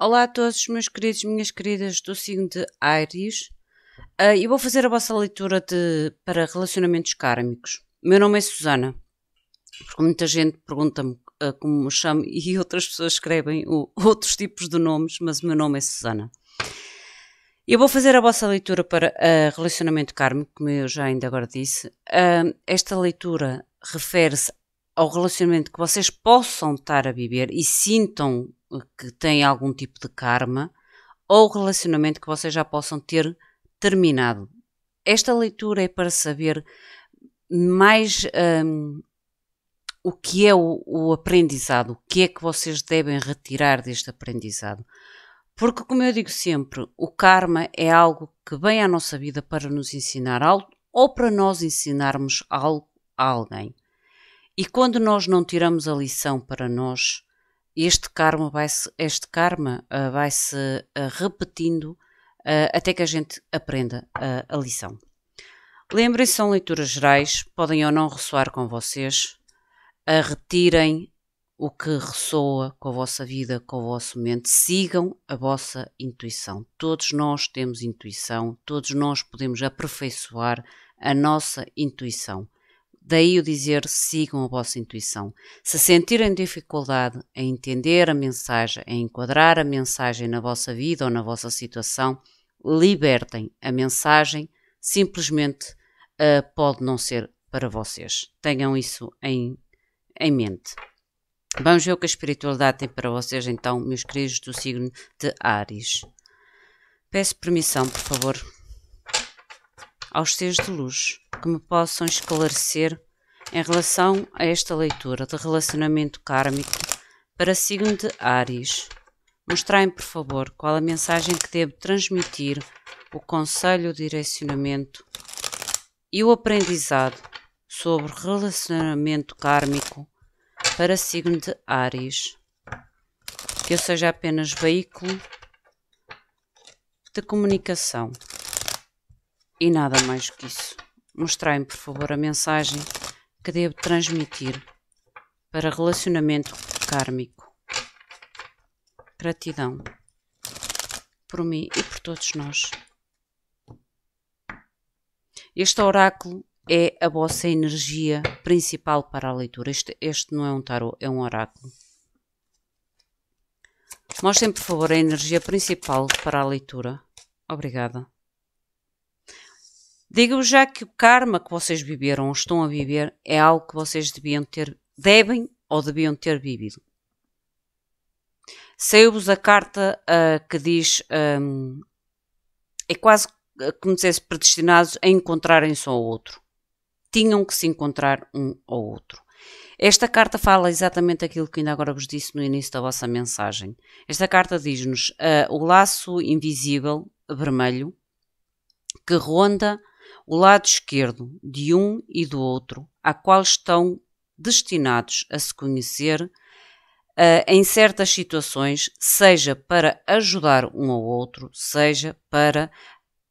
Olá a todos, meus queridos, minhas queridas do signo de Aires. Uh, ah, eu vou fazer a vossa leitura de, para relacionamentos kármicos. Meu nome é Susana, porque muita gente pergunta-me uh, como me chamo e outras pessoas escrevem o, outros tipos de nomes, mas o meu nome é Susana. Eu vou fazer a vossa leitura para uh, relacionamento kármico, como eu já ainda agora disse. Uh, esta leitura refere-se ao relacionamento que vocês possam estar a viver e sintam que têm algum tipo de karma ou relacionamento que vocês já possam ter terminado. Esta leitura é para saber mais um, o que é o, o, aprendizado, o que é que vocês devem retirar deste aprendizado. Porque, como eu digo sempre, o karma é algo que vem à nossa vida para nos ensinar algo ou para nós ensinarmos algo a alguém. E quando nós não tiramos a lição para nós, este karma vai-se este karma uh, vai-se uh, repetindo uh, até que a gente aprenda a lição. Lembrem-se, são leituras gerais, podem ou não ressoar com vocês. retirem o que ressoa com a vossa vida, com o vosso mente. Sigam a vossa intuição. Todos nós temos intuição, todos nós podemos aperfeiçoar a nossa intuição. Daí o dizer: sigam a vossa intuição. Se sentirem dificuldade em entender a mensagem, em enquadrar a mensagem na vossa vida ou na vossa situação, libertem a mensagem, simplesmente uh, pode não ser para vocês. Tenham isso em, em mente. Vamos ver o que a espiritualidade tem para vocês, então, meus queridos do signo de Ares. Peço permissão, por favor, aos seres de luz que me possam esclarecer em relação a esta leitura de relacionamento kármico para signo de Ares. mostrem por favor, qual a mensagem que devo transmitir, o conselho, o direcionamento e o aprendizado sobre relacionamento kármico para signo de Ares. Que eu seja apenas veículo de comunicação. E nada mais do que isso. Mostrai-me, por favor, a mensagem que devo transmitir para relacionamento kármico. Gratidão por mim e por todos nós. Este oráculo é a vossa energia principal para a leitura. Este, este não é um tarot, é um oráculo. Mostrem, por favor, a energia principal para a leitura. Obrigada. Digo-vos já que o karma que vocês viveram ou estão a viver é algo que vocês deviam ter, devem ou deviam ter vivido. Saiu-vos a carta uh, que diz um, ah, é quase ah, como dissesse predestinados a encontrarem só um outro. Tinham que se encontrar um ao outro. Esta carta fala exatamente aquilo que ainda agora vos disse no início da vossa mensagem. Esta carta diz-nos uh, o laço invisível vermelho que ronda o lado esquerdo de um e do outro, a qual estão destinados a se conhecer uh, em certas situações, seja para ajudar um ao outro, seja para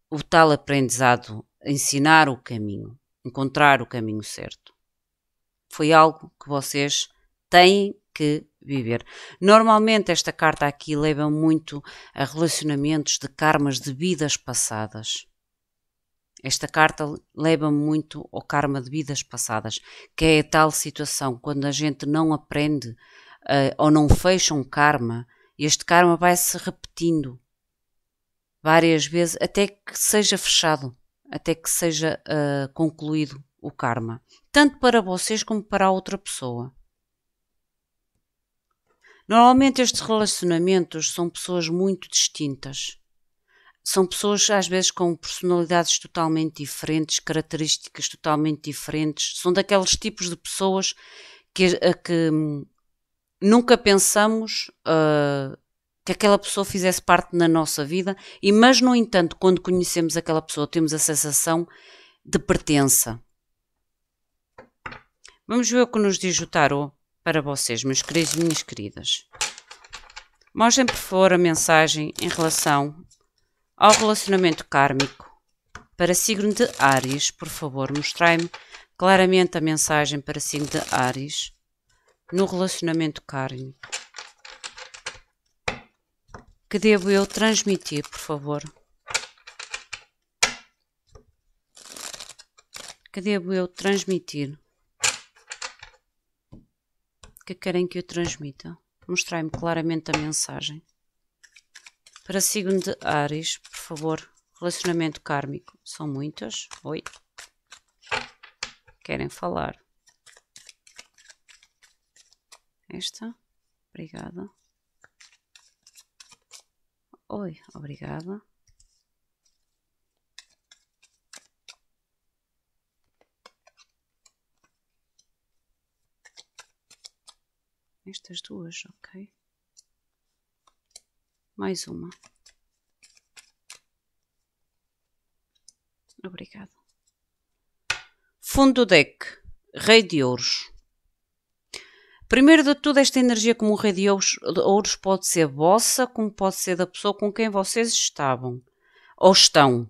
o tal aprendizado, ensinar o caminho, encontrar o caminho certo. Foi algo que vocês têm que viver. Normalmente esta carta aqui leva muito a relacionamentos de karmas de vidas passadas. Esta carta leva-me muito ao karma de vidas passadas, que é a tal situação quando a gente não aprende uh, ou não fecha um karma, este karma vai se repetindo várias vezes até que seja fechado, até que seja uh, concluído o karma, tanto para vocês como para a outra pessoa. Normalmente estes relacionamentos são pessoas muito distintas são pessoas às vezes com personalidades totalmente diferentes, características totalmente diferentes, são daqueles tipos de pessoas que, a, eh, que hum, nunca pensamos uh, que aquela pessoa fizesse parte na nossa vida, e mas no entanto, quando conhecemos aquela pessoa, temos a sensação de pertença. Vamos ver o que nos diz o tarot para vocês, meus queridos e minhas queridas. Mostrem, por favor, a mensagem em relação ao relacionamento kármico. Para signo de Ares, por favor, mostrai-me claramente a mensagem para signo de Ares no relacionamento kármico. Que devo eu transmitir, por favor? Que devo eu transmitir? Que querem que eu transmita? Mostrai-me claramente a mensagem. Para signo de Ares, por favor, relacionamento kármico. São muitas. Oi. Querem falar? Esta. Obrigada. Oi, obrigada. Estas duas, ok mais uma. Obrigada. Fundo do deck, Rei de Ouros. Primeiro de tudo, esta energia como Rei de ouros, de ouros pode ser vossa, como pode ser da pessoa com quem vocês estavam ou estão.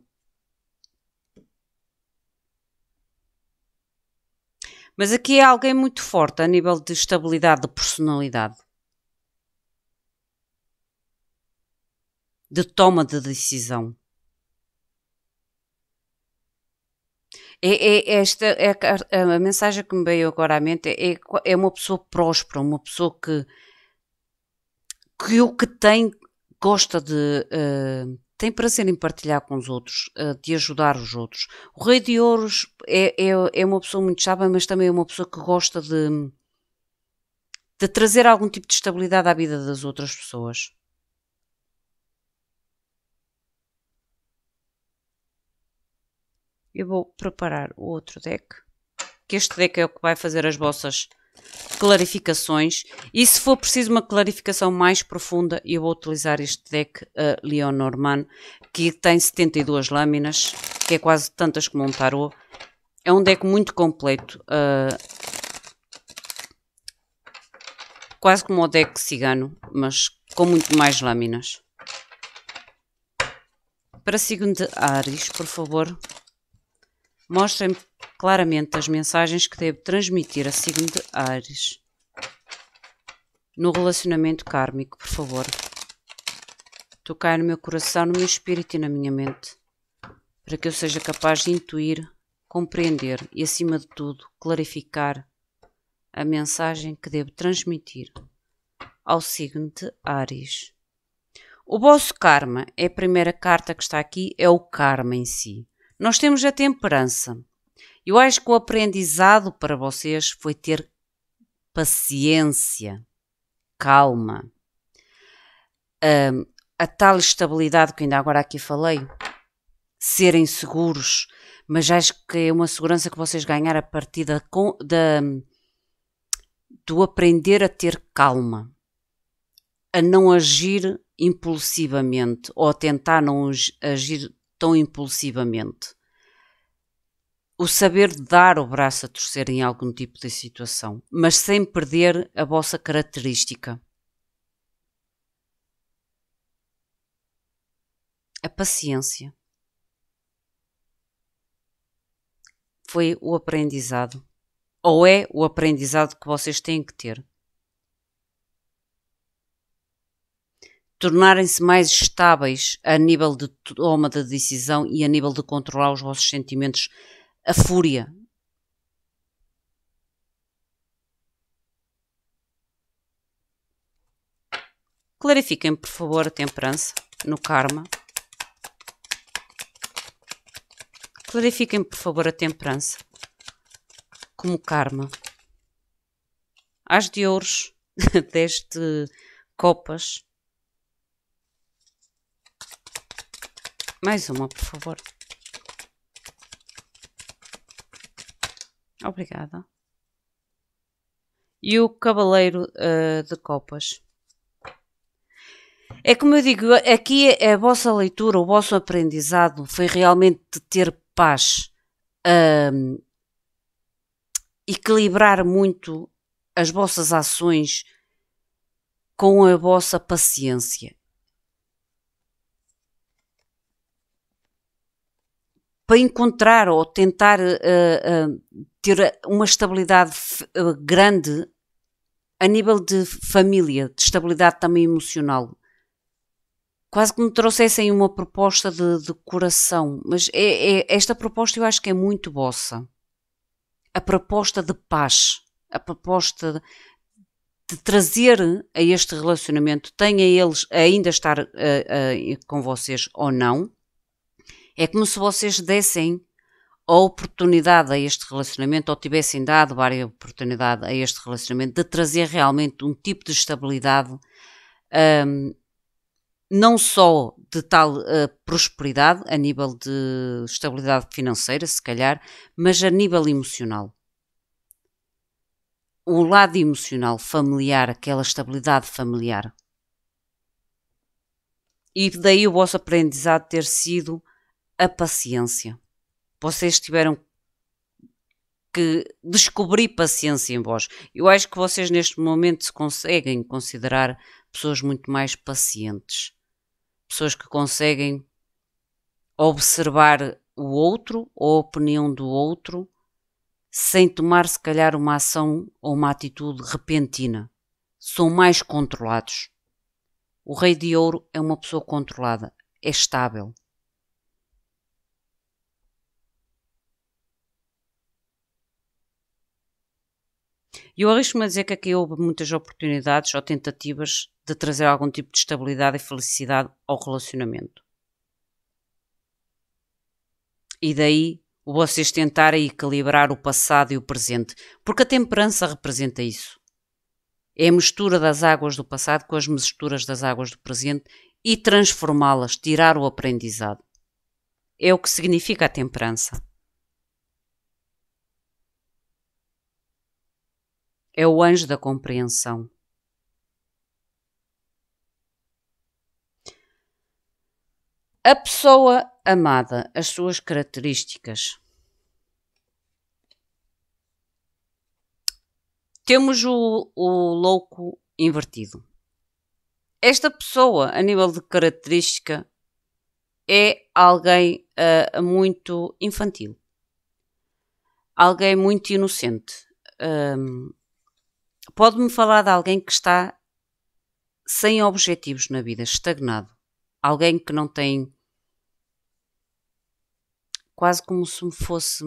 Mas aqui é alguém muito forte a nível de estabilidade de personalidade. de toma de decisão. É, é, é esta é a, a, mensagem que me veio agora à mente é, é uma pessoa próspera, uma pessoa que que o que tem gosta de uh, tem prazer em partilhar com os outros, uh, de ajudar os outros. O Rei de Ouros é, é, é uma pessoa muito sábia, mas também é uma pessoa que gosta de de trazer algum tipo de estabilidade à vida das outras pessoas. eu vou preparar o outro deck, que este deck é o que vai fazer as vossas clarificações e se for preciso uma clarificação mais profunda eu vou utilizar este deck uh, Leonormand que tem 72 lâminas que é quase tantas como um tarô é um deck muito completo uh, quase como o deck cigano mas com muito mais lâminas para a segunda Ares por favor Mostrem-me claramente as mensagens que devo transmitir a signo de Ares no relacionamento kármico, por favor. Tocai no meu coração, no meu espírito e na minha mente, para que eu seja capaz de intuir, compreender e, acima de tudo, clarificar a mensagem que devo transmitir ao signo de Ares. O vosso karma é a primeira carta que está aqui, é o karma em si. Nós temos a temperança. Eu acho que o aprendizado para vocês foi ter paciência, calma, a, a tal estabilidade que ainda agora aqui falei, serem seguros, mas acho que é uma segurança que vocês ganharam a partir da, da, do aprender a ter calma, a não agir impulsivamente ou a tentar não agir tão impulsivamente. O saber dar o braço a torcer em algum tipo de situação, mas sem perder a vossa característica. A paciência. Foi o aprendizado. Ou é o aprendizado que vocês têm que ter. tornarem-se mais estáveis a nível de toma de decisão e a nível de controlar os vossos sentimentos, a fúria. Clarifiquem, por favor, a temperança no karma. Clarifiquem, por favor, a temperança como karma. As de ouros deste copas Mais uma, por favor. Obrigada. E o Cavaleiro uh, eh, de Copas. É como eu digo, aqui é a vossa leitura, o vosso aprendizado foi realmente de ter paz, um, equilibrar muito as vossas ações com a vossa paciência para encontrar ou tentar uh, uh, ter uma estabilidade eh, grande a nível de família, de estabilidade também emocional. Quase que me trouxessem uma proposta de, de coração, mas é, é, esta proposta eu acho que é muito bossa. A proposta de paz, a proposta de, de trazer a este relacionamento, tenha eles ainda estar uh, uh, com vocês ou não, é como se vocês dessem a oportunidade a este relacionamento, ou tivessem dado várias oportunidade a este relacionamento, de trazer realmente um tipo de estabilidade, um, não só de tal uh, prosperidade, a nível de estabilidade financeira, se calhar, mas a nível emocional. O lado emocional familiar, aquela estabilidade familiar. E daí o vosso aprendizado ter sido a paciência. Vocês tiveram que descobrir paciência em vós. Eu acho que vocês neste momento se conseguem considerar pessoas muito mais pacientes. Pessoas que conseguem observar o outro ou a opinião do outro sem tomar, se calhar, uma ação ou uma atitude repentina. São mais controlados. O Rei de Ouro é uma pessoa controlada, é estável. E eu arrisco-me a dizer que aqui houve muitas oportunidades ou tentativas de trazer algum tipo de estabilidade e felicidade ao relacionamento. E daí vocês tentarem equilibrar o passado e o presente, porque a temperança representa isso. É a mistura das águas do passado com as misturas das águas do presente e transformá-las, tirar o aprendizado. É o que significa a temperança. é o anjo da compreensão. A pessoa amada, as suas características. Temos o, o louco invertido. Esta pessoa, a nível de característica, é alguém uh, muito infantil, alguém muito inocente. Ah, Pode-me falar de alguém que está sem objetivos na vida, estagnado. Alguém que não tem. Quase como se me fosse.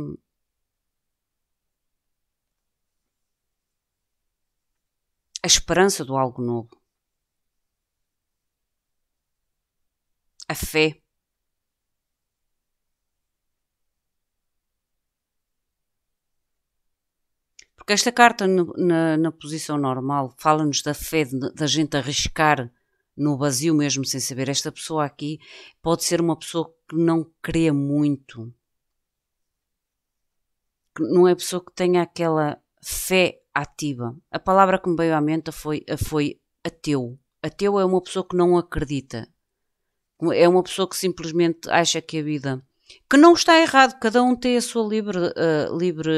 A esperança do algo novo. A fé. Porque esta carta, no, na, na, posição normal, fala-nos da fé da gente arriscar no vazio mesmo, sem saber. Esta pessoa aqui pode ser uma pessoa que não crê muito. Que não é pessoa que tenha aquela fé ativa. A palavra que me veio à mente foi, foi ateu. Ateu é uma pessoa que não acredita. É uma pessoa que simplesmente acha que a vida. Que não está errado, cada um tem a sua livre, uh, eh, livre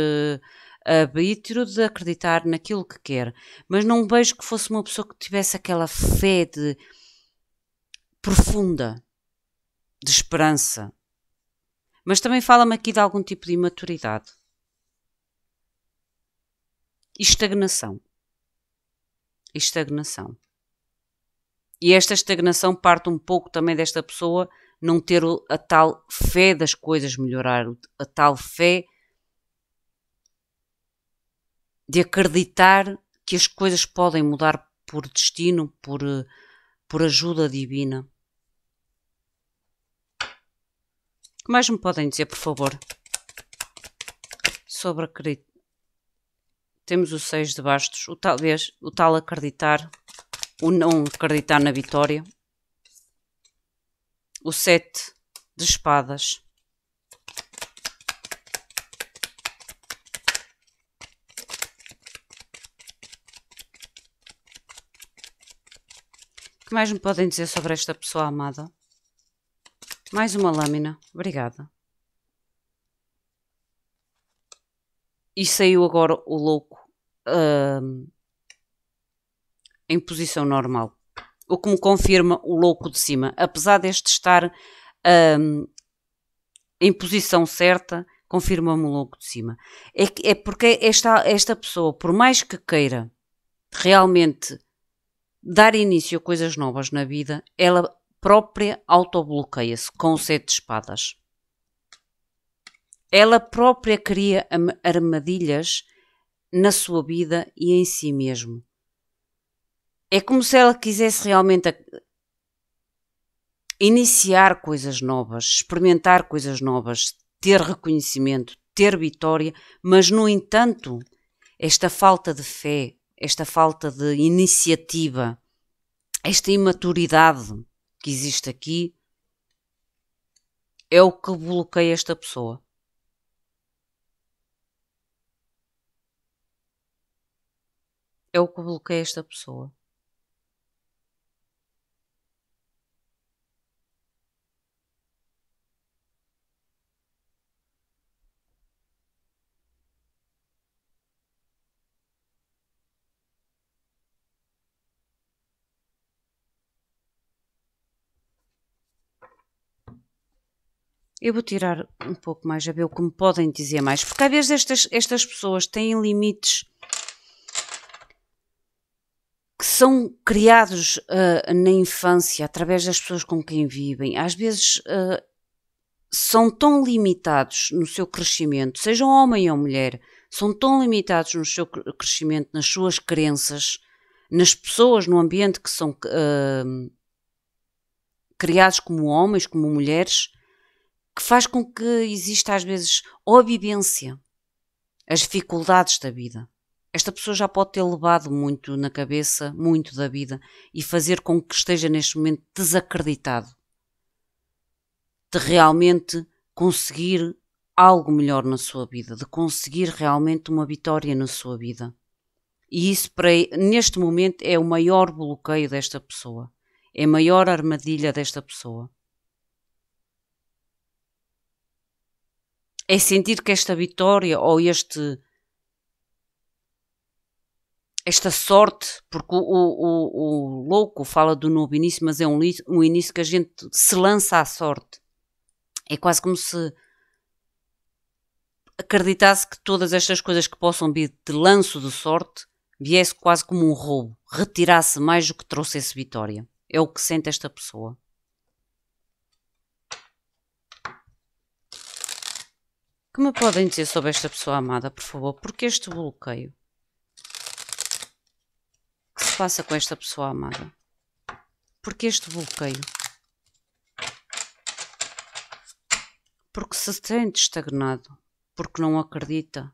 arbítrio de acreditar naquilo que quer, mas não vejo que fosse uma pessoa que tivesse aquela fé de profunda, de esperança. Mas também fala-me aqui de algum tipo de imaturidade e estagnação. E estagnação. E esta estagnação parte um pouco também desta pessoa não ter a tal fé das coisas melhorar, a tal fé de acreditar que as coisas podem mudar por destino, por, eh, por ajuda divina. O que mais me podem dizer, por favor? Sobre acreditar. Temos o seis de bastos, o talvez, o tal acreditar, o não acreditar na vitória. O sete de espadas. que mais me podem dizer sobre esta pessoa amada? Mais uma lâmina. Obrigada. E saiu agora o louco uh, em posição normal. O que me confirma o louco de cima. Apesar deste estar uh, em posição certa, confirma-me o louco de cima. É, é porque esta, esta pessoa, por mais que queira realmente dar início a coisas novas na vida, ela própria autobloqueia-se com o sete de espadas. Ela própria cria armadilhas na sua vida e em si mesmo. É como se ela quisesse realmente iniciar coisas novas, experimentar coisas novas, ter reconhecimento, ter vitória, mas no entanto, esta falta de fé, esta falta de iniciativa, esta imaturidade que existe aqui, é o que bloqueia esta pessoa. É o que bloqueia esta pessoa. Eu vou tirar um pouco mais a ver o que me podem dizer mais, porque às vezes estas, estas pessoas têm limites que são criados uh, na infância através das pessoas com quem vivem. Às vezes uh, são tão limitados no seu crescimento, sejam homem ou mulher, são tão limitados no seu crescimento, nas suas crenças, nas pessoas, no ambiente que são uh, criados como homens, como mulheres que faz com que exista às vezes obediência as dificuldades da vida. Esta pessoa já pode ter levado muito na cabeça, muito da vida, e fazer com que esteja neste momento desacreditado de realmente conseguir algo melhor na sua vida, de conseguir realmente uma vitória na sua vida. E isso, para, neste momento, é o maior bloqueio desta pessoa, é a maior armadilha desta pessoa. É sentir que esta vitória ou este esta sorte, porque o, o, o, louco fala do novo início, mas é um, um início que a gente se lança à sorte. É quase como se acreditasse que todas estas coisas que possam vir de lanço de sorte viesse quase como um roubo, retirasse mais do que trouxesse vitória. É o que sente esta pessoa. que me podem dizer sobre esta pessoa amada, por favor? Porque este bloqueio? O que se passa com esta pessoa amada? Porque este bloqueio? Porque se sente estagnado, porque não acredita.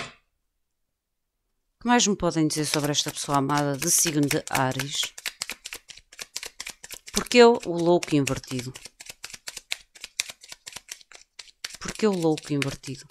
O que mais me podem dizer sobre esta pessoa amada de signo de Ares? Porque eu, o louco invertido. Porque o louco invertido.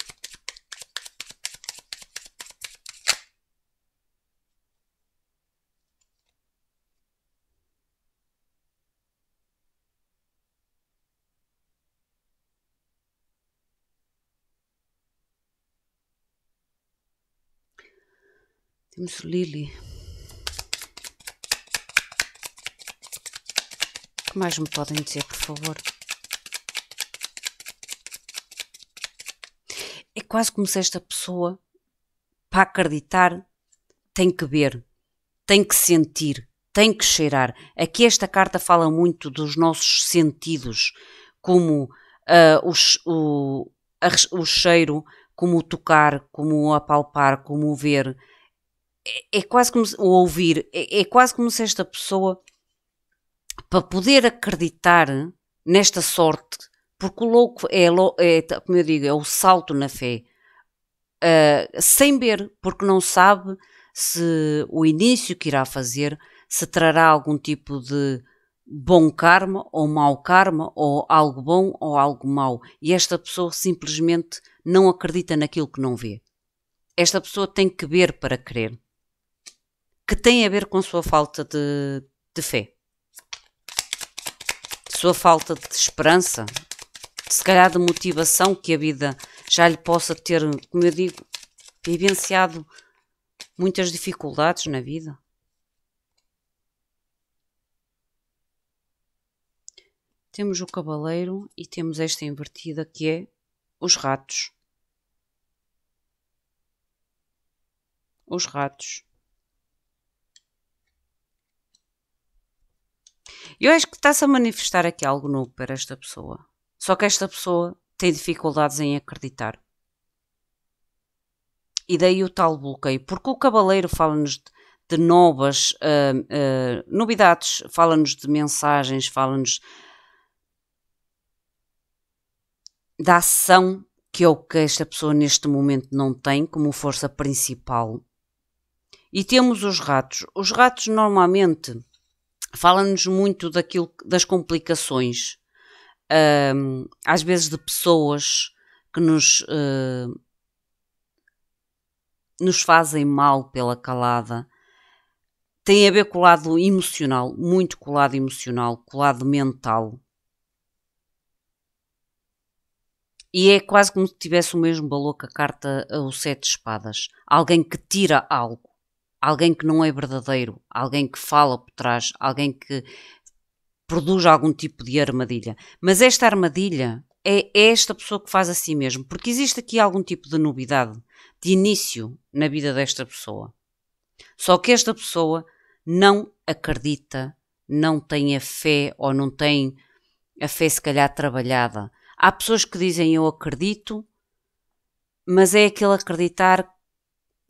Temos Lily. O que mais me podem dizer, por favor? quase como se esta pessoa, para acreditar, tem que ver, tem que sentir, tem que cheirar. Aqui esta carta fala muito dos nossos sentidos, como uh, ah, os, o, a, o cheiro, como o tocar, como o apalpar, como o ver. É, é quase como se, o ouvir, é, é quase como se esta pessoa, para poder acreditar nesta sorte porque o louco é, é como eu digo, é o salto na fé. Uh, sem ver, porque não sabe se o início que irá fazer se trará algum tipo de bom karma ou mau karma, ou algo bom ou algo mau. E esta pessoa simplesmente não acredita naquilo que não vê. Esta pessoa tem que ver para crer, que tem a ver com a sua falta de, de fé, sua falta de esperança, se calhar de motivação que a vida já lhe possa ter, como eu digo, vivenciado muitas dificuldades na vida. Temos o cavaleiro e temos esta invertida que é os ratos. Os ratos. Eu acho que está-se a manifestar aqui algo novo para esta pessoa. Só que esta pessoa tem dificuldades em acreditar. E daí o tal bloqueio, porque o Cavaleiro fala-nos de, de, novas uh, uh, novidades, fala-nos de mensagens, fala-nos da ação que é o que esta pessoa neste momento não tem como força principal. E temos os ratos. Os ratos normalmente falam-nos muito daquilo, das complicações às vezes de pessoas que nos uh, nos fazem mal pela calada tem a ver com o lado emocional, muito com o lado emocional, com o lado mental. E é quase como se tivesse o mesmo valor que a carta eh, o sete de espadas. Alguém que tira algo, alguém que não é verdadeiro, alguém que fala por trás, alguém que produz algum tipo de armadilha. Mas esta armadilha é esta pessoa que faz a si mesmo, porque existe aqui algum tipo de novidade, de início na vida desta pessoa. Só que esta pessoa não acredita, não tem a fé ou não tem a fé, se calhar, trabalhada. Há pessoas que dizem eu acredito, mas é aquele acreditar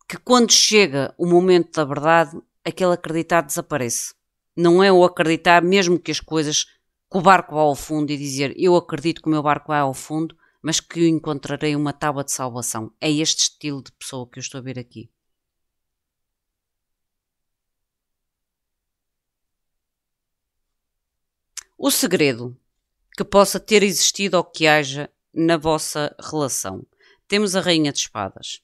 que quando chega o momento da verdade, aquele acreditar desaparece não é o acreditar, mesmo que as coisas, que o barco vá ao fundo e dizer eu acredito que o meu barco vai ao fundo, mas que encontrarei uma tábua de salvação. É este estilo de pessoa que eu estou a ver aqui. O segredo que possa ter existido ou que haja na vossa relação. Temos a Rainha de Espadas.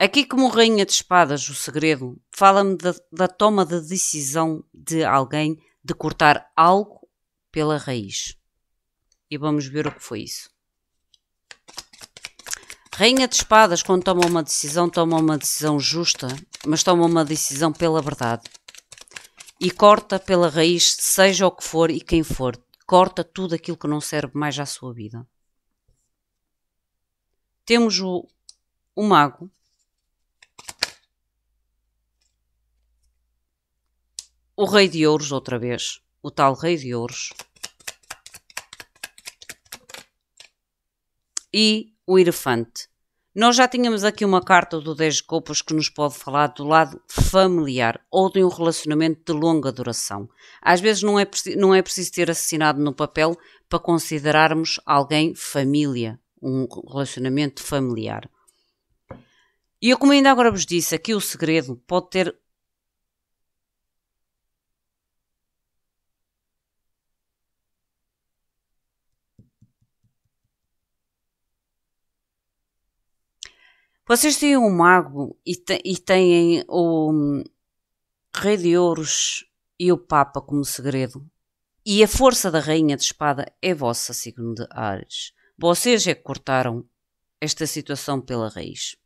Aqui, como rainha de espadas, o segredo fala-me da, da, toma de decisão de alguém de cortar algo pela raiz. E vamos ver o que foi isso. Rainha de espadas, quando toma uma decisão, toma uma decisão justa, mas toma uma decisão pela verdade. E corta pela raiz, seja o que for e quem for. Corta tudo aquilo que não serve mais à sua vida. Temos o, o mago, O Rei de Ouros, outra vez. O tal Rei de Ouros. E o Elefante. Nós já tínhamos aqui uma carta do 10 de Copas que nos pode falar do lado familiar ou de um relacionamento de longa duração. Às vezes não é, não é preciso ter assassinado no papel para considerarmos alguém família, um relacionamento familiar. E eu, como ainda agora vos disse, aqui o segredo pode ter Vocês têm o um Mago e, te, e têm o um, Rei de Ouros e o Papa como segredo. E a força da Rainha de Espada é vossa, signo de Ares. Vocês é que cortaram esta situação pela raiz.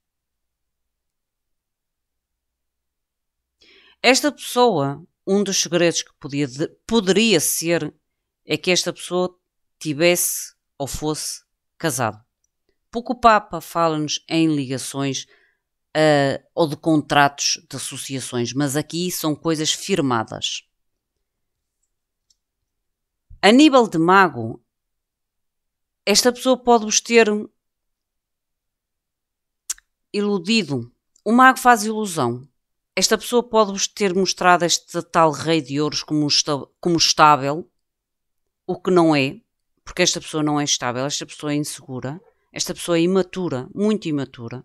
Esta pessoa, um dos segredos que podia, poderia ser é que esta pessoa tivesse ou fosse casado. Porque o Papa fala-nos em ligações uh, ou de contratos de associações, mas aqui são coisas firmadas. Aníbal de Mago, esta pessoa pode-vos ter iludido. O mago faz ilusão. Esta pessoa pode-vos ter mostrado este tal rei de ouros como, como estável, o que não é, porque esta pessoa não é estável, esta pessoa é insegura. Esta pessoa é imatura, muito imatura,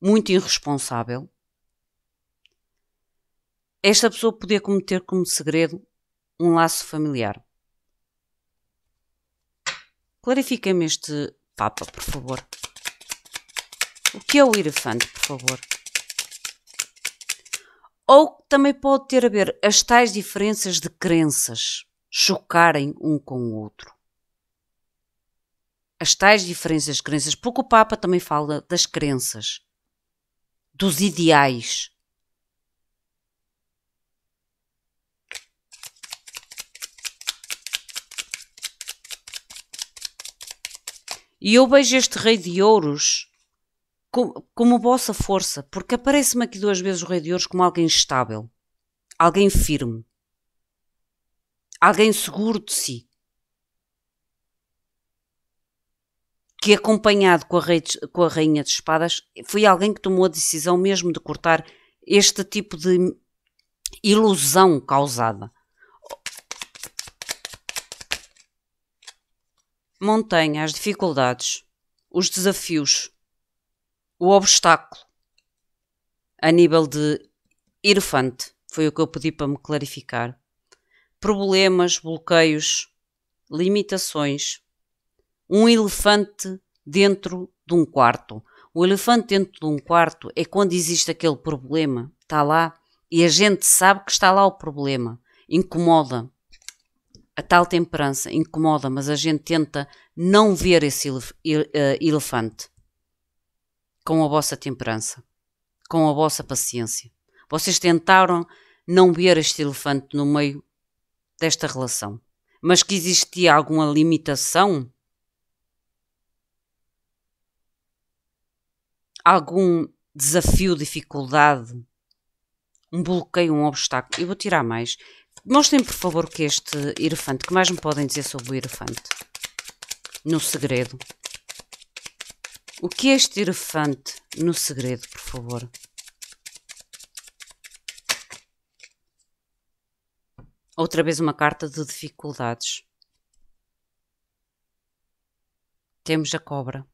muito irresponsável. Esta pessoa podia cometer como segredo um laço familiar. clarifica me este Papa, por favor. O que é o elefante, por favor? Ou também pode ter a ver as tais diferenças de crenças chocarem um com o outro as tais diferenças de crenças, porque o Papa também fala das crenças, dos ideais. E eu vejo este Rei de Ouros como, vossa força, porque aparece-me aqui duas vezes o Rei de Ouros como alguém estável, alguém firme, alguém seguro de si. que acompanhado com a, rei de, com a Rainha de Espadas, foi alguém que tomou a decisão mesmo de cortar este tipo de ilusão causada. Montanha as dificuldades, os desafios, o obstáculo. A nível de Irfante, foi o que eu pedi para me clarificar. Problemas, bloqueios, limitações, um elefante dentro de um quarto. O elefante dentro de um quarto é quando existe aquele problema, está lá, e a gente sabe que está lá o problema, incomoda. A tal temperança incomoda, mas a gente tenta não ver esse eh, elefante com a vossa temperança, com a vossa paciência. Vocês tentaram não ver este elefante no meio desta relação, mas que existia alguma limitação algum desafio, dificuldade, um bloqueio, um obstáculo. Eu vou tirar mais. Mostrem, por favor, que este elefante, que mais me podem dizer sobre o elefante? No segredo. O que é este elefante no segredo, por favor? Outra vez uma carta de dificuldades. Temos a cobra.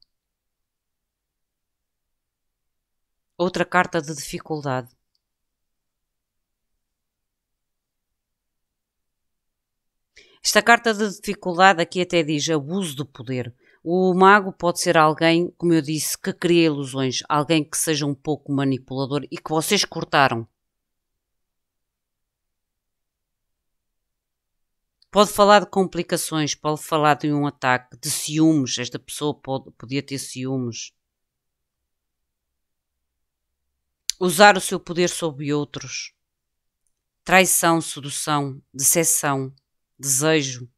Outra carta de dificuldade. Esta carta de dificuldade aqui até diz abuso do poder. O mago pode ser alguém, como eu disse, que cria ilusões, alguém que seja um pouco manipulador e que vocês cortaram. Pode falar de complicações, pode falar de um ataque, de ciúmes. Esta pessoa pode, podia ter ciúmes. usar o seu poder sobre outros. Traição, sedução, decepção, desejo.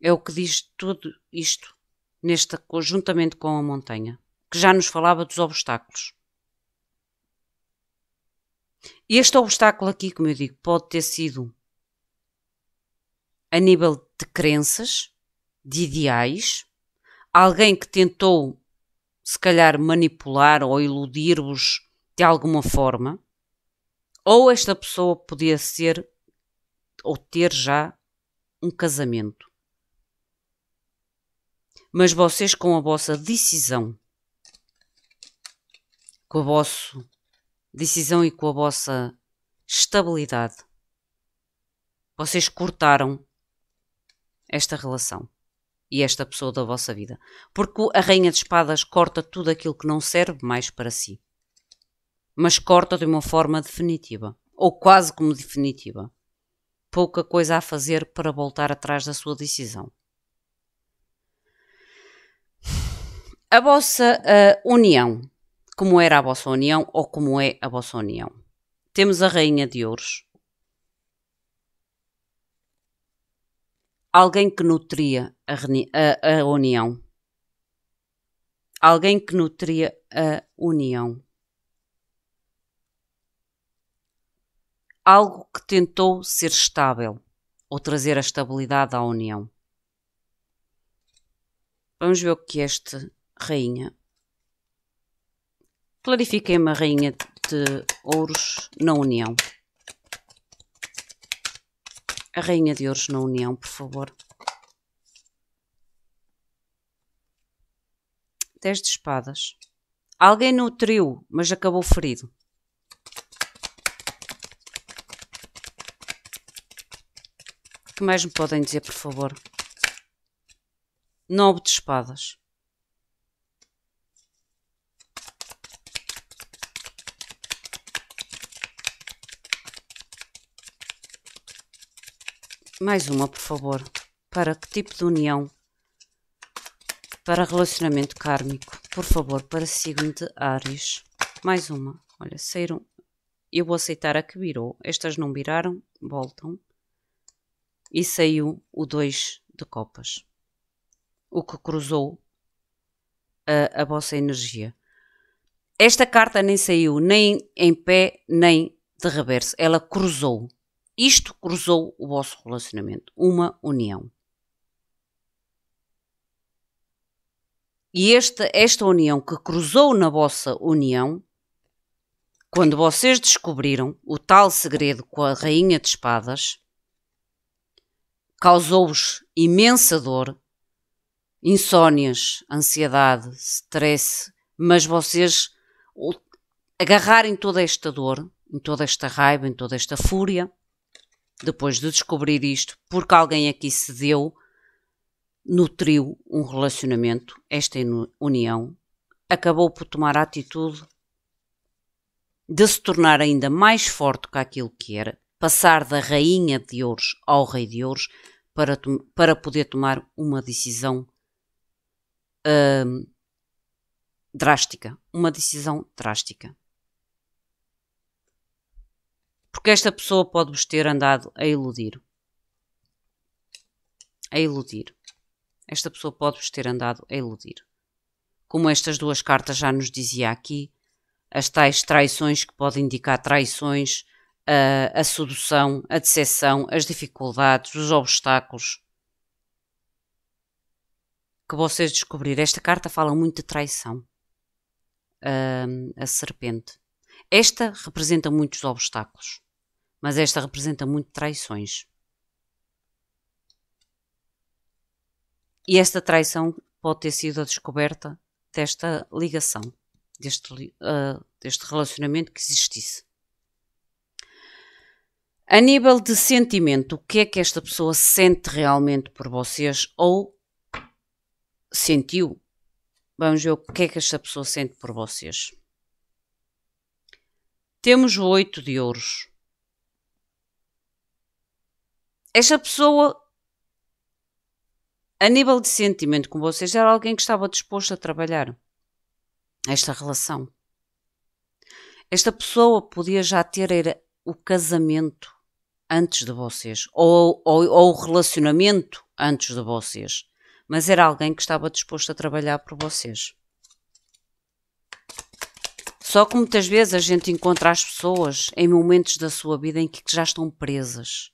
É o que diz tudo isto, neste conjuntamente com a montanha, que já nos falava dos obstáculos. E este obstáculo aqui, como eu digo, pode ter sido a nível de crenças, de ideais, alguém que tentou se calhar, manipular ou iludir-vos de alguma forma, ou esta pessoa podia ser ou ter já um casamento. Mas vocês, com a vossa decisão, com a vossa decisão e com a vossa estabilidade, vocês cortaram esta relação e esta pessoa da vossa vida. Porque a Rainha de Espadas corta tudo aquilo que não serve mais para si. Mas corta de uma forma definitiva, ou quase como definitiva. Pouca coisa a fazer para voltar atrás da sua decisão. A vossa uh, união. Como era a vossa união ou como é a vossa união? Temos a Rainha de Ouros, alguém que nutria a, a, a união. Alguém que nutria a união. Algo que tentou ser estável ou trazer a estabilidade à união. Vamos ver o que é este rainha. Clarifiquei me a rainha de ouros na união. A Rainha de Ouros na União, por favor. 10 de espadas. Alguém nutriu, mas acabou ferido. O que mais me podem dizer, por favor? 9 de espadas. Mais uma, por favor. Para que tipo de união? Para relacionamento kármico. Por favor, para signo de Ares. Mais uma. Olha, saíram. Eu vou aceitar a que virou. Estas não viraram, voltam. E saiu o 2 de copas. O que cruzou a, a vossa energia. Esta carta nem saiu nem em pé, nem de reverso. Ela cruzou. Isto cruzou o vosso relacionamento. Uma união. E esta, esta união que cruzou na vossa união, quando vocês descobriram o tal segredo com a Rainha de Espadas, causou-vos imensa dor, insónias, ansiedade, stress, mas vocês agarrarem toda esta dor, em toda esta raiva, em toda esta fúria, depois de descobrir isto, porque alguém aqui cedeu, nutriu um relacionamento, esta união, acabou por tomar a atitude de se tornar ainda mais forte que aquilo que era, passar da rainha de ouros ao rei de ouros para, para poder tomar uma decisão hum, drástica, uma decisão drástica porque esta pessoa pode vos ter andado a iludir. A iludir. Esta pessoa pode vos ter andado a iludir. Como estas duas cartas já nos dizia aqui, as tais traições que podem indicar traições, a, a sedução, a decepção, as dificuldades, os obstáculos que vocês descobriram. Esta carta fala muito de traição. a serpente. Esta representa muitos obstáculos, mas esta representa muito traições. E esta traição pode ter sido a descoberta desta ligação, deste, uh, deste relacionamento que existisse. A nível de sentimento, o que é que esta pessoa sente realmente por vocês ou sentiu? Vamos ver o que é que esta pessoa sente por vocês. Temos oito de ouros. Esta pessoa, a nível de sentimento com vocês, era alguém que estava disposto a trabalhar esta relação. Esta pessoa podia já ter o casamento antes de vocês, ou, ou, ou, o relacionamento antes de vocês, mas era alguém que estava disposto a trabalhar por vocês. Só que muitas vezes a gente encontra as pessoas em momentos da sua vida em que já estão presas.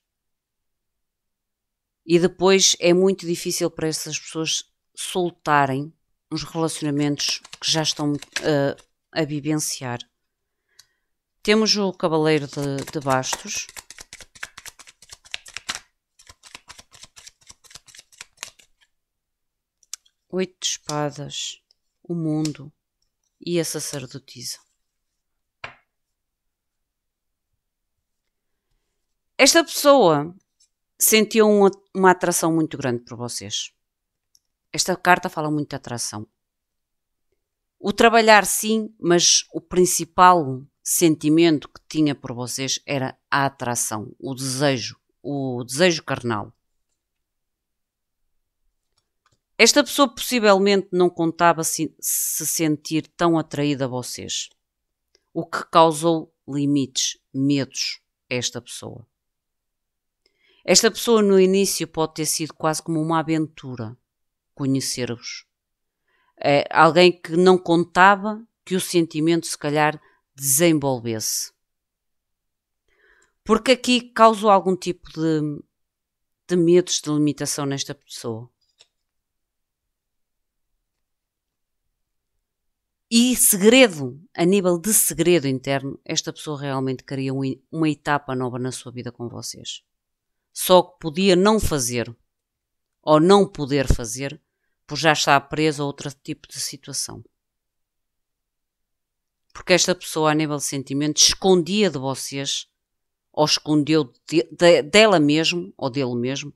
E depois é muito difícil para essas pessoas soltarem os relacionamentos que já estão uh, a vivenciar. Temos o Cavaleiro de, de Bastos. Oito espadas, o mundo e a sacerdotisa. Esta pessoa sentiu uma, uma atração muito grande por vocês. Esta carta fala muito de atração. O trabalhar, sim, mas o principal sentimento que tinha por vocês era a atração, o desejo, o desejo carnal. Esta pessoa possivelmente não contava se, se sentir tão atraída a vocês, o que causou limites, medos a esta pessoa. Esta pessoa no início pode ter sido quase como uma aventura conhecer-vos. É alguém que não contava que o sentimento se calhar desenvolvesse. Porque aqui causou algum tipo de, de medos de limitação nesta pessoa. E segredo, a nível de segredo interno, esta pessoa realmente queria uma etapa nova na sua vida com vocês só que podia não fazer ou não poder fazer, pois já está preso a outro tipo de situação. Porque esta pessoa, a nível de sentimento, escondia de vocês ou escondeu de, de, dela mesmo ou dele mesmo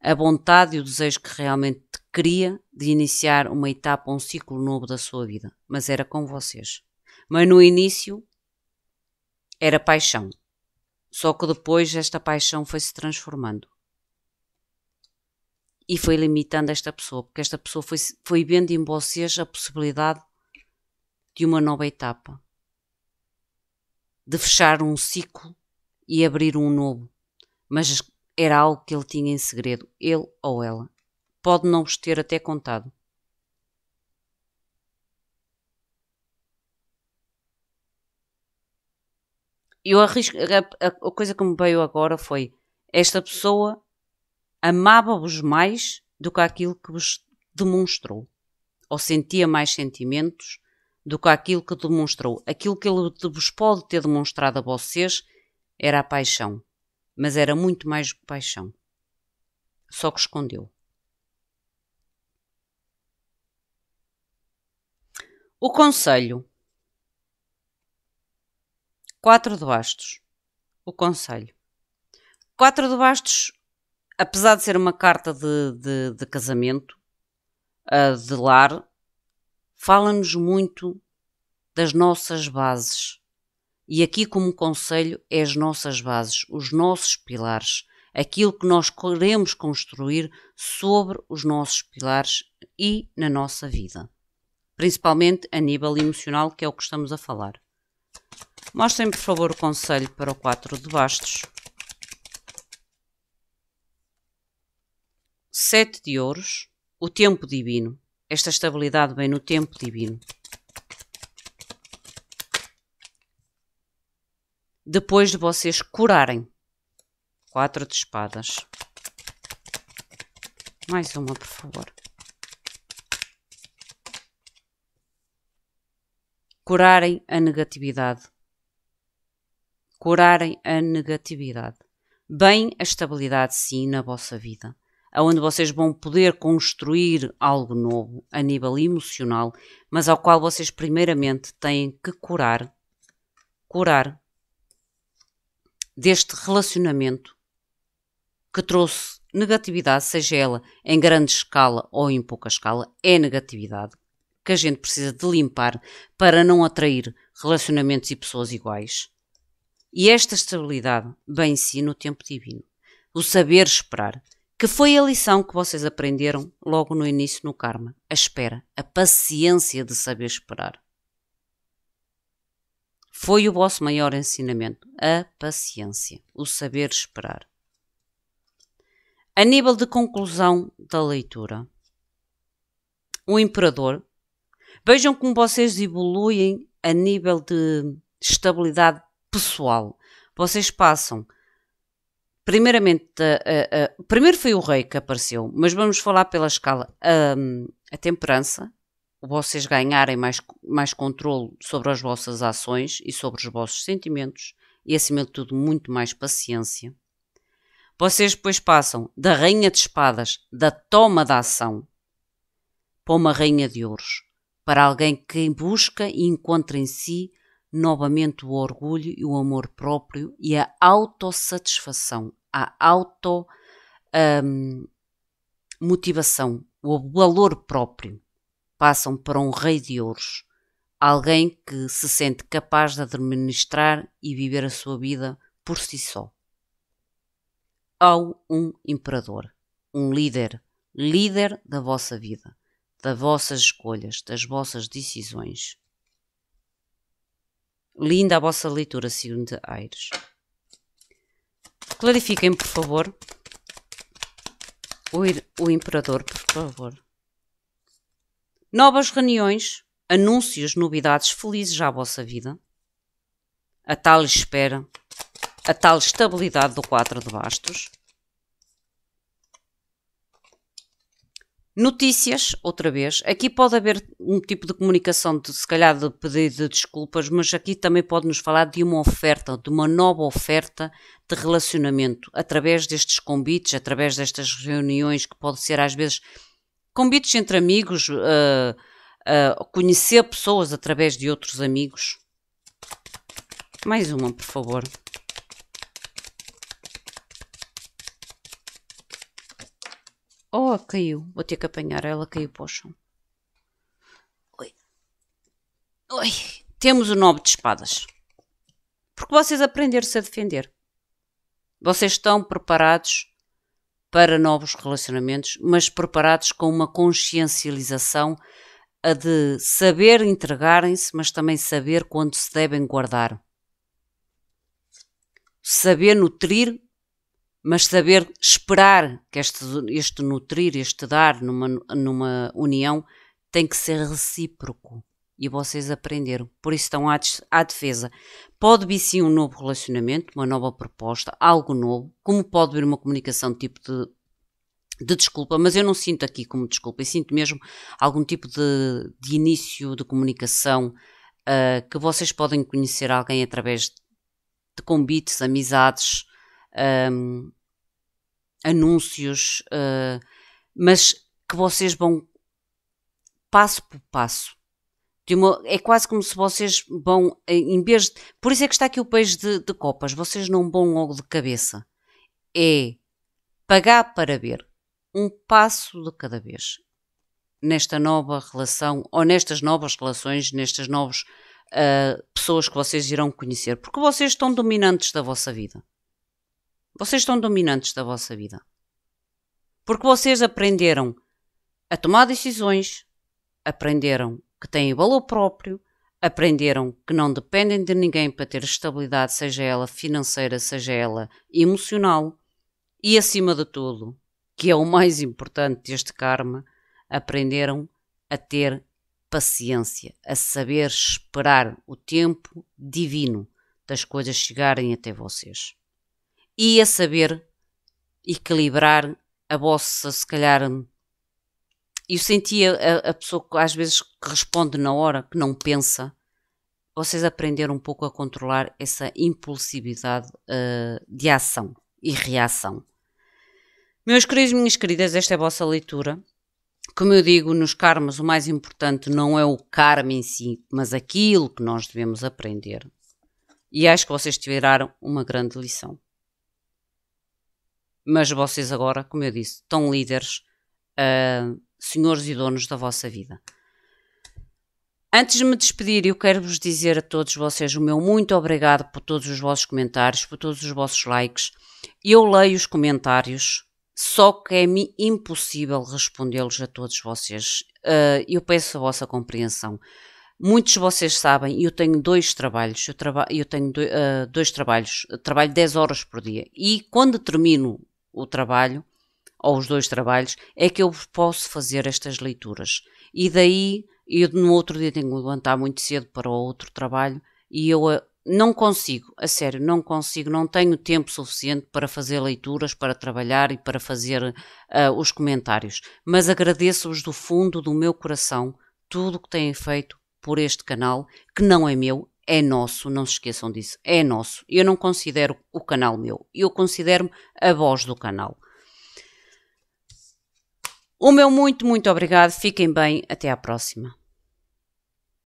a vontade e o desejo que realmente queria de iniciar uma etapa, um ciclo novo da sua vida, mas era com vocês. Mas no início era paixão, só que depois esta paixão foi se transformando e foi limitando esta pessoa, porque esta pessoa foi, foi vendo em vocês a possibilidade de uma nova etapa, de fechar um ciclo e abrir um novo, mas era algo que ele tinha em segredo, ele ou ela. Pode não vos ter até contado. eu arrisco. A, a coisa que me veio agora foi: esta pessoa amava-vos mais do que aquilo que vos demonstrou, ou sentia mais sentimentos do que aquilo que demonstrou. Aquilo que ele vos pode ter demonstrado a vocês era a paixão, mas era muito mais paixão. Só que escondeu. O conselho 4 de Bastos, o Conselho. 4 de Bastos, apesar de ser uma carta de, de, de casamento, de lar, fala-nos muito das nossas bases. E aqui, como conselho, é as nossas bases, os nossos pilares, aquilo que nós queremos construir sobre os nossos pilares e na nossa vida. Principalmente a nível emocional, que é o que estamos a falar. Mostrem, por favor, o conselho para o 4 de bastos. 7 de ouros, o tempo divino. Esta estabilidade vem no tempo divino. Depois de vocês curarem. 4 de espadas. Mais uma, por favor. Curarem a negatividade curarem a negatividade. Bem a estabilidade, sim, na vossa vida, aonde vocês vão poder construir algo novo a nível emocional, mas ao qual vocês primeiramente têm que curar, curar deste relacionamento que trouxe negatividade, seja ela em grande escala ou em pouca escala, é negatividade que a gente precisa de limpar para não atrair relacionamentos e pessoas iguais. E esta estabilidade bem sim no tempo divino. O saber esperar, que foi a lição que vocês aprenderam logo no início no karma. A espera, a paciência de saber esperar. Foi o vosso maior ensinamento, a paciência, o saber esperar. A nível de conclusão da leitura, o imperador, vejam como vocês evoluem a nível de estabilidade pessoal. Vocês passam. Primeiramente, primeiro foi o rei que apareceu, mas vamos falar pela escala. a temperança, vocês ganharem mais, mais controle sobre as vossas ações e sobre os vossos sentimentos e, acima de tudo, muito mais paciência. Vocês depois passam da rainha de espadas, da toma da ação, para uma rainha de ouros, para alguém que busca e encontra em si novamente o orgulho e o amor próprio e a autossatisfação, a auto um, motivação, o valor próprio. Passam para um rei de ouros, alguém que se sente capaz de administrar e viver a sua vida por si só. Ao um imperador, um líder, líder da vossa vida, das vossas escolhas, das vossas decisões. Linda a vossa leitura, segundo Aires. Clarifiquem, por favor, o, o Imperador, por favor. Novas reuniões, anúncios, novidades felizes à vossa vida. A tal espera, a tal estabilidade do quadro de bastos. Notícias, outra vez. Aqui pode haver um tipo de comunicação, de, se calhar de pedido de desculpas, mas aqui também pode-nos falar de uma oferta, de uma nova oferta de relacionamento, através destes convites, através destas reuniões que podem ser às vezes convites entre amigos, uh, uh, conhecer pessoas através de outros amigos. Mais uma, por favor. Oh, caiu. Vou ter que apanhar. Ela caiu para o chão. Oi. Oi. Temos o nove de espadas. Porque vocês aprenderam-se a defender. Vocês estão preparados para novos relacionamentos, mas preparados com uma consciencialização a de saber entregarem-se, mas também saber quando se devem guardar. Saber nutrir mas saber esperar que este, este nutrir, este dar numa, numa união tem que ser recíproco. E vocês aprenderam. Por isso estão à, à defesa. Pode vir sim um novo relacionamento, uma nova proposta, algo novo. Como pode vir uma comunicação tipo de de desculpa, mas eu não sinto aqui como desculpa, eu sinto mesmo algum tipo de, de início de comunicação uh, que vocês podem conhecer alguém através de convites, amizades, um, ah, anúncios, uh, mas que vocês vão passo por passo. Uma, é quase como se vocês vão, eh, em vez de, Por isso é que está aqui o peixe de, de copas. Vocês não vão logo de cabeça. É pagar para ver. Um passo de cada vez. Nesta nova relação, ou nestas novas relações, nestas novas uh, eh, pessoas que vocês irão conhecer. Porque vocês estão dominantes da vossa vida. Vocês estão dominantes da vossa vida. Porque vocês aprenderam a tomar decisões, aprenderam que têm valor próprio, aprenderam que não dependem de ninguém para ter estabilidade, seja ela financeira, seja ela emocional, e acima de tudo, que é o mais importante deste karma, aprenderam a ter paciência, a saber esperar o tempo divino das coisas chegarem até vocês e a saber equilibrar a vossa, se calhar. Eu sentia a, a pessoa que às vezes responde na hora, que não pensa. Vocês aprenderam um pouco a controlar essa impulsividade uh, de ação e reação. Meus queridos, minhas queridas, esta é a vossa leitura. Como eu digo, nos karmas o mais importante não é o karma em si, mas aquilo que nós devemos aprender. E acho que vocês tiveram uma grande lição. Mas vocês agora, como eu disse, estão líderes, uh, senhores e donos da vossa vida. Antes de me despedir, eu quero vos dizer a todos vocês o meu muito obrigado por todos os vossos comentários, por todos os vossos likes. Eu leio os comentários, só que é-me impossível respondê-los a todos vocês. Uh, eu peço a vossa compreensão. Muitos de vocês sabem, eu tenho dois trabalhos, eu, traba eu tenho do, uh, dois trabalhos, trabalho 10 horas por dia e quando termino o trabalho, ou os dois trabalhos, é que eu posso fazer estas leituras. E daí, eu no outro dia tenho que levantar muito cedo para o outro trabalho e eu eh, não consigo, a sério, não consigo, não tenho tempo suficiente para fazer leituras, para trabalhar e para fazer uh, os comentários. Mas agradeço-vos do fundo do meu coração tudo o que têm feito por este canal, que não é meu, é nosso, não se esqueçam disso, é nosso. Eu não considero o canal meu, eu considero-me a voz do canal. O meu muito, muito obrigado, fiquem bem, até à próxima.